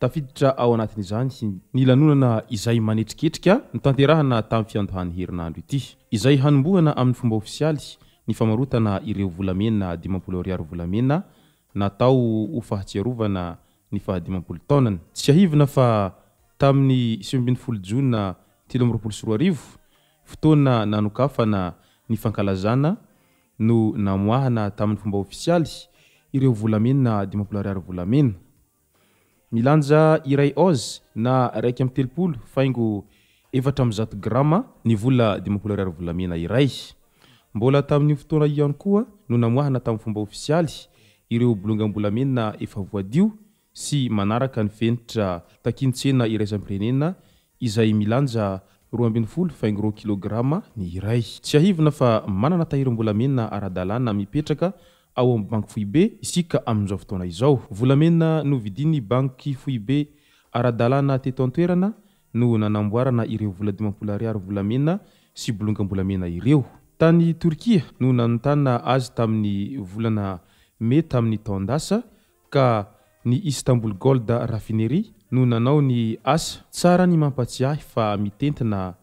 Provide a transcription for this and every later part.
tafiditra ao anatin'zany ny lanonana izay manetriketrik nytanteahana tam'y fiandohany herinanro ity izayhabhana amn'y fombaofisialy ny fotna ireo volameaent fhina ty nata'y sbin'titoaa kfana nfklza no naoana tamn'y fombaofsialyireooeae milanja iray azy na raiky ami'ny telopolo faingo efatra mzato gram ny vola dpolaolaena iay mbola tamin'ny fotoana iany koa no namoahana tamin'ny fomba ofisialy ireooaboaea eaio sy aeniaepeeliyty ina fa manana ta ireombolamena ara-dalana mipetraka am'bak fibe ia'zao ftoana iao volamena no vidiny banky foibe ara-dalàna teto antoerana no nanabona ireovolaipol aayvolaeasbogabolena eo tany turkia no nanotaa azy tamin'ny volana mey tamin'ny tondas ka ny istanboul gold rafineria no nanao ny asa tsara ny mampatsiahy fa mitentina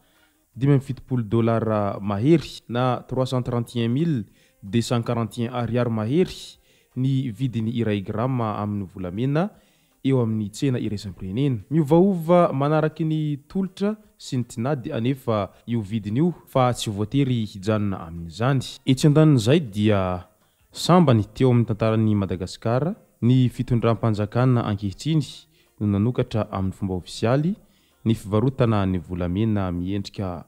dima mifitipolo dollar mahery na tcetttu mile dent ariary mahery ny vidin'ny iray gram amin'ny volamena eo amin'ny tsena ieaprenea miovaova manaraky ny tolotra sy nyindi ioidiyio fa tsy oatery hiona ain''zye-zay diambany teo amin'ny tantaran'ny madagasikara ny fitondrampanjakana akehitsiny noo nanokatra amin'ny fomba ofisialy ny fivarotana ny volamena miendrika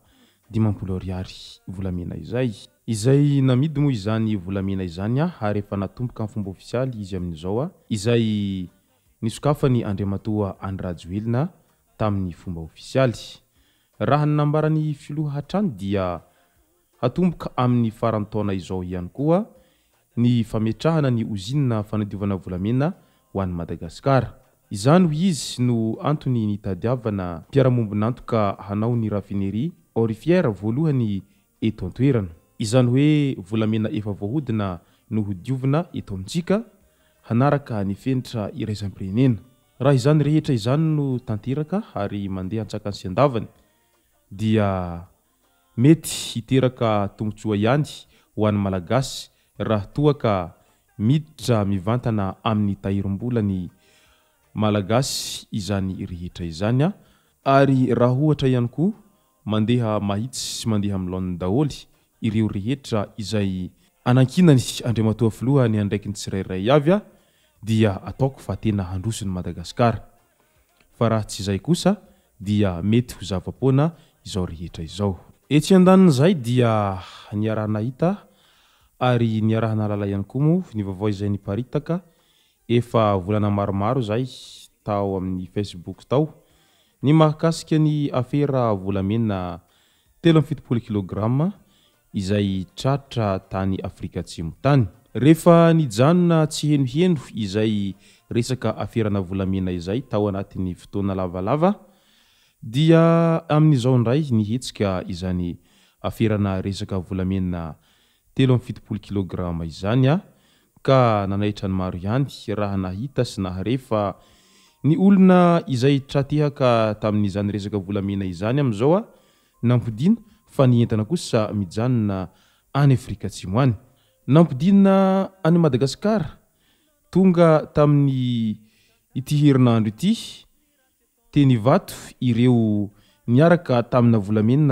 dimpolriayaenay izay namidy moa izany volamena izany ynaboka yobaoiayiyamaoonyandmtoaaraenatai'y fomba ofiabanyia iabok amin'ny faratna izao iany koa ny ferahanany oi fnadionavoenahoamadagasiara zanyho izy no antony ntadiavanapiaaombnaok anaoy rainery orifira voalohany eto atoerana izany hoe volamena efa vohodina no hodiovina eto amitsika anaraka nyfenitra iraizampirenena raha izany rehetra izany no tanteraka ary mandeha antsakan si an-davany dia mety hiteraka tombontsoa ihany hoan'ny malagasy raha toaka miditra mivantana amin'ny tahirom-bolany malagasy izany rehetra izany a ary raha ohatra ihany koa mandeha mahitsy sy mandeha milaonny daholy ireorehetra izay aa-kinany andrmatoafiloany draikyntsiraray aoo fatena androsnydy ae etydazay dia ny arahanahita ary nyarahanalala any koa mo ny vaovao izay nyaritaka efa volana maromaro zay tao amin'ny facebook tao ny makasika ny afera volamena telo amy fitopoly kilôgrama zayttionatsy henoheno izay resaka aferana volamena izay tao anatin'ny fotoana lavalava dia amin'izao ndray nihetsika izany aferana resaka volamena telo amy fitopolo kilograma izany a ka nanaitra ny maro ihany raha nahita si nah rehefa ny olona izay tratehaka tamin''izany resaka volamena izany amizao a nampodiana eosiayiapiia ay madagasikara tonga tamin'ny iti herinandro ityieeteo amy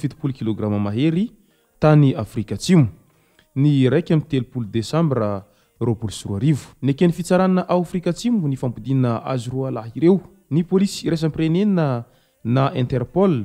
fitpolo iôeyikmtelopolodeambraolo roinkeny fitsaraa afrikatsimo ny fampidia azo ro lah ireo ny pôlisy resa-preneina na interpôl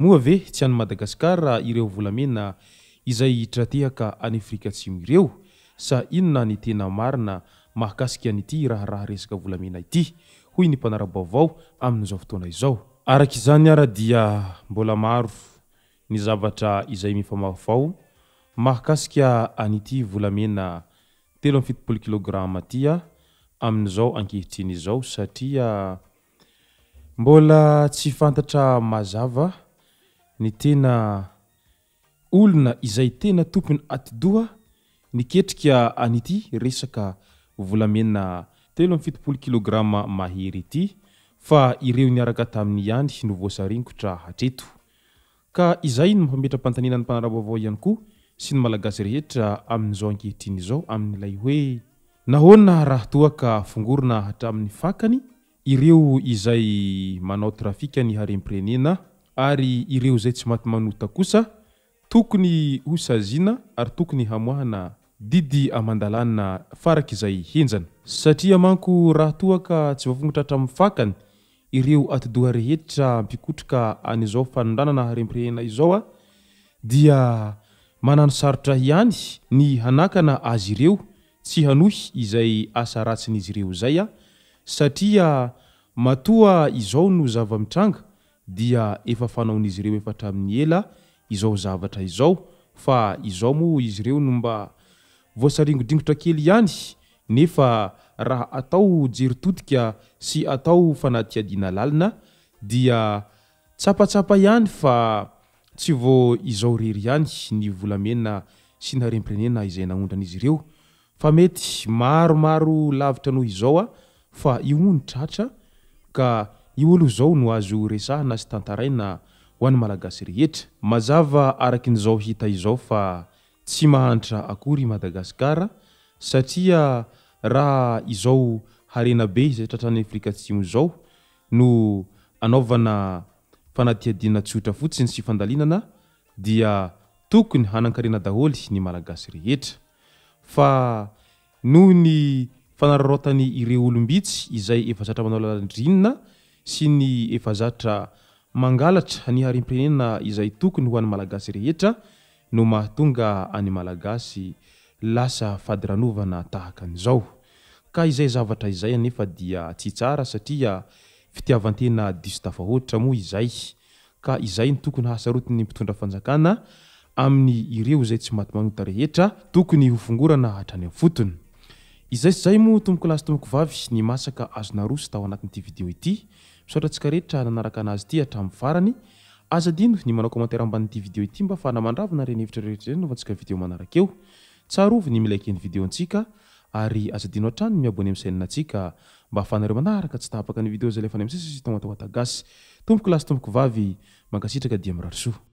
moave tsy any madagasikara ireo volamena izay tratehaka anyfrikatsimireo sa inona nytenamaina makaity rahra eknakzany ara dia mbola maro ny zavatra izay mifamafao mahkasika anty volamena telo amfitipolo kilôgrama tya ami'zao ankehitrin'zao sboa tsy fantatra mazava ny tena olona izay tena tompony atidoha niketrika anity resaka volamenatelo amfitopolo kilôgramheyetayoay nfametra-pantaninany anaraboao ay ko sy nyaaeera amao kehiraoia oenarahatoakangorona hatramin'ny fakany ireo izay manao trafikany haremprenena ary ireo zay tsy maty manota kosa tokony hosaziana ary tokony hamoahana didy aman-dalaina faraky zay henjana satria manko raha toaka tsy vaofongotrahatra ami'fakany ireo atodoha reheitra mpikotrika anizao fanondranana arempirena izao a dia manano sarotra ihany ny hanakana azy ireo tsy hanohy izay asa ratsin'izy ireo zay a satria matoa izao no zavamitranga dia efa fanaon'izy ireo efatra amin'ny ela izao zavatra izao fa izao moa izy ireo nomba voasaringodringotra kely ihany nefa raha atao jeritotika sy atao fanatyadiana lalina dia tsapatsapa ihany fa tsy va izao rery ihany ny volamenna sy n harempirenena izay naondran'izy reo fa mety maromaro lavitra noho izao a fa ionitratra ka olo zao no az resahna sy tantaraina hoany malagas rehetra mazava araky nyzao hita izao fa tsy mahanitra akory madagasikara satria raha izao harenabe izay tratranyfrikatsimo zao noaaiasotra fotsiny sydainananyanakarenadaoly ny alaae noho ny fanaroratany ire olombitsy izay efasatra manao lalanydrinina sy ny efa zatra mangalatra nyharym-pirenena izay tokony ho an'ny malagasy rehetra no mahatonga any malagasy lasa fadyranovana tahaka an'izao ka izay zavatra izay nefa dia tsy tsara satria fitiavantena distafaoitra moa izay ka izay ny tokony hahsaroti ny mpitondra fanjakana amin'ny ireo zay tsy maty manota rehetra tokony ho fongorana hatrany amn'nyfotony izay syzay mo tomboky lasy tomboko vavy ny masaka azonaro sy tao anatinyity video ity misotra antsika rehetra nanaraka anazy ity atram'yfarany azadino ny manao komentaramban'nyity video ity mba afana mandravo na reny hevitraetreynofantsikavideo manarak eo tsarovny milakenydeotsikayy yataa tompoky lasy tombokovavy mankasitraka di amirarsoa